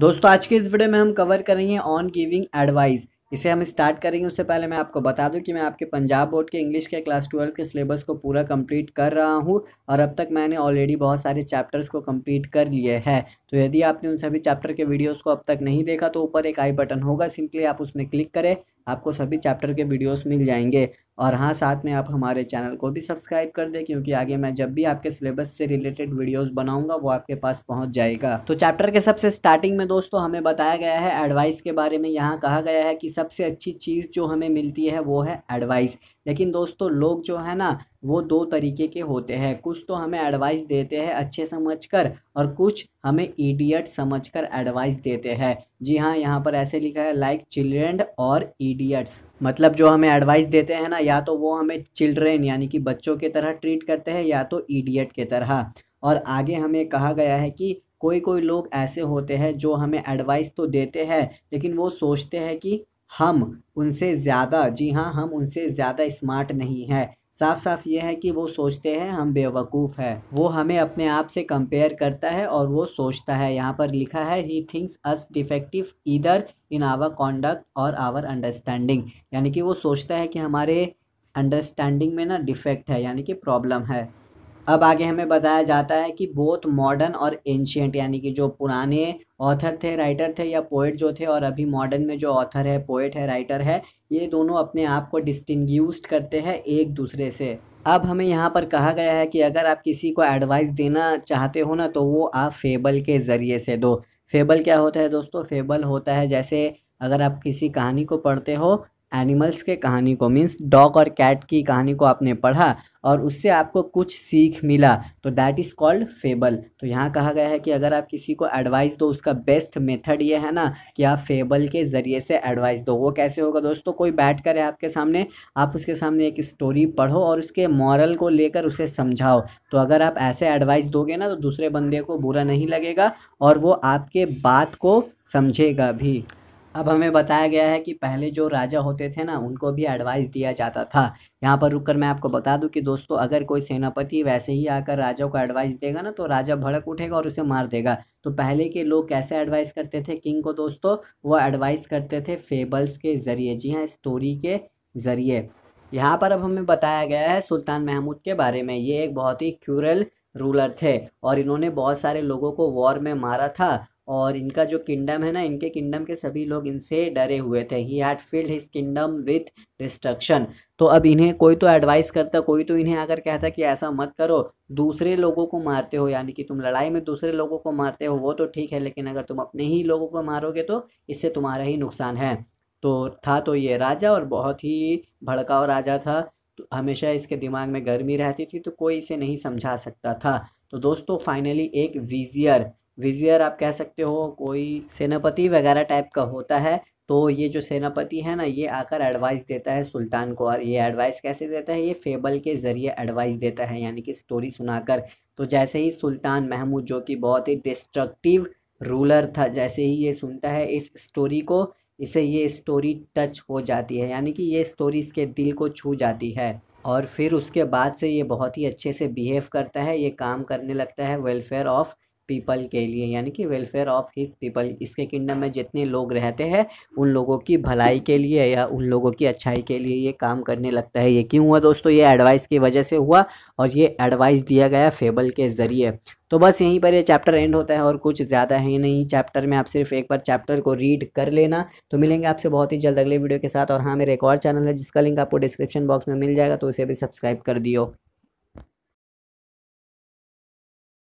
दोस्तों आज के इस वीडियो में हम कवर करेंगे ऑन गिविंग एडवाइस इसे हम स्टार्ट करेंगे उससे पहले मैं आपको बता दूं कि मैं आपके पंजाब बोर्ड के इंग्लिश के क्लास ट्वेल्व के सिलेबस को पूरा कंप्लीट कर रहा हूं और अब तक मैंने ऑलरेडी बहुत सारे चैप्टर्स को कंप्लीट कर लिए हैं तो यदि आपने उन सभी चैप्टर के वीडियोज़ को अब तक नहीं देखा तो ऊपर एक आई बटन होगा सिंपली आप उसमें क्लिक करें आपको सभी चैप्टर के वीडियोज़ मिल जाएंगे और हाँ साथ में आप हमारे चैनल को भी सब्सक्राइब कर दें क्योंकि आगे मैं जब भी आपके सिलेबस से रिलेटेड वीडियोस बनाऊंगा वो आपके पास पहुंच जाएगा तो चैप्टर के सबसे स्टार्टिंग में दोस्तों हमें बताया गया है एडवाइस के बारे में यहाँ कहा गया है कि सबसे अच्छी चीज़ जो हमें मिलती है वो है एडवाइस लेकिन दोस्तों लोग जो है ना वो दो तरीके के होते हैं कुछ तो हमें एडवाइस देते हैं अच्छे कर और कुछ हमें ईडियट समझ एडवाइस देते हैं जी हाँ यहाँ पर ऐसे लिखा है लाइक चिल्ड्रेंड और ईडियट्स मतलब जो हमें एडवाइस देते हैं ना या तो वो हमें चिल्ड्रेन यानी कि बच्चों के तरह ट्रीट करते हैं या तो ईडियट के तरह और आगे हमें कहा गया है कि कोई कोई लोग ऐसे होते हैं जो हमें एडवाइस तो देते हैं लेकिन वो सोचते हैं कि हम उनसे ज़्यादा जी हाँ हम उनसे ज़्यादा स्मार्ट नहीं है साफ साफ ये है कि वो सोचते हैं हम बेवकूफ़ हैं वो हमें अपने आप से कंपेयर करता है और वो सोचता है यहाँ पर लिखा है he thinks us defective either in our conduct और आवर अंडरस्टैंडिंग यानी कि वो सोचता है कि हमारे अंडरस्टैंडिंग में ना डिफेक्ट है यानी कि प्रॉब्लम है अब आगे हमें बताया जाता है कि बोथ मॉडर्न और एंशियंट यानी कि जो पुराने ऑथर थे राइटर थे या पोइट जो थे और अभी मॉडर्न में जो ऑथर है पोइट है राइटर है ये दोनों अपने आप को डिस्टिंग्यूज करते हैं एक दूसरे से अब हमें यहाँ पर कहा गया है कि अगर आप किसी को एडवाइस देना चाहते हो ना तो वो आप फेबल के ज़रिए से दो फेबल क्या होता है दोस्तों फेबल होता है जैसे अगर आप किसी कहानी को पढ़ते हो एनिमल्स के कहानी को मीन्स डॉग और कैट की कहानी को आपने पढ़ा और उससे आपको कुछ सीख मिला तो दैट इज़ कॉल्ड फेबल तो यहाँ कहा गया है कि अगर आप किसी को एडवाइस दो उसका बेस्ट मेथड ये है ना कि आप फेबल के ज़रिए से एडवाइस दो वो कैसे होगा दोस्तों कोई बैठ कर आपके सामने आप उसके सामने एक स्टोरी पढ़ो और उसके मॉरल को लेकर उसे समझाओ तो अगर आप ऐसे एडवाइस दोगे ना तो दूसरे बंदे को बुरा नहीं लगेगा और वो आपके बात को समझेगा भी अब हमें बताया गया है कि पहले जो राजा होते थे ना उनको भी एडवाइस दिया जाता था यहाँ पर रुककर मैं आपको बता दूं कि दोस्तों अगर कोई सेनापति वैसे ही आकर राजा को एडवाइस देगा ना तो राजा भड़क उठेगा और उसे मार देगा तो पहले के लोग कैसे एडवाइस करते थे किंग को दोस्तों वो एडवाइस करते थे फेबल्स के ज़रिए जी हाँ स्टोरी के ज़रिए यहाँ पर अब हमें बताया गया है सुल्तान महमूद के बारे में ये एक बहुत ही क्यूरल रूलर थे और इन्होंने बहुत सारे लोगों को वॉर में मारा था और इनका जो किंगडम है ना इनके किंगडम के सभी लोग इनसे डरे हुए थे he had filled his kingdom with destruction तो अब इन्हें कोई तो एडवाइस करता कोई तो इन्हें आकर कहता कि ऐसा मत करो दूसरे लोगों को मारते हो यानी कि तुम लड़ाई में दूसरे लोगों को मारते हो वो तो ठीक है लेकिन अगर तुम अपने ही लोगों को मारोगे तो इससे तुम्हारा ही नुकसान है तो था तो ये राजा और बहुत ही भड़काव राजा था तो हमेशा इसके दिमाग में गर्मी रहती थी तो कोई इसे नहीं समझा सकता था तो दोस्तों फाइनली एक विजियर विजियर आप कह सकते हो कोई सेनापति वगैरह टाइप का होता है तो ये जो सेनापति है ना ये आकर एडवाइस देता है सुल्तान को और ये एडवाइस कैसे देता है ये फेबल के ज़रिए एडवाइस देता है यानी कि स्टोरी सुनाकर तो जैसे ही सुल्तान महमूद जो कि बहुत ही डिस्ट्रक्टिव रूलर था जैसे ही ये सुनता है इस स्टोरी को इसे ये स्टोरी टच हो जाती है यानी कि ये स्टोरी इसके दिल को छू जाती है और फिर उसके बाद से ये बहुत ही अच्छे से बिहेव करता है ये काम करने लगता है वेलफेयर ऑफ़ पीपल के लिए यानी कि वेलफेयर ऑफ हिज पीपल इसके किंगडम में जितने लोग रहते हैं उन लोगों की भलाई के लिए या उन लोगों की अच्छाई के लिए ये काम करने लगता है ये क्यों हुआ दोस्तों ये एडवाइस की वजह से हुआ और ये एडवाइस दिया गया फेबल के ज़रिए तो बस यहीं पर ये चैप्टर एंड होता है और कुछ ज़्यादा है नहीं चैप्टर में आप सिर्फ एक बार चैप्टर को रीड कर लेना तो मिलेंगे आपसे बहुत ही जल्द अगले वीडियो के साथ और हाँ मेरा एक और चैनल है जिसका लिंक आपको डिस्क्रिप्शन बॉक्स में मिल जाएगा तो उसे भी सब्सक्राइब कर दियो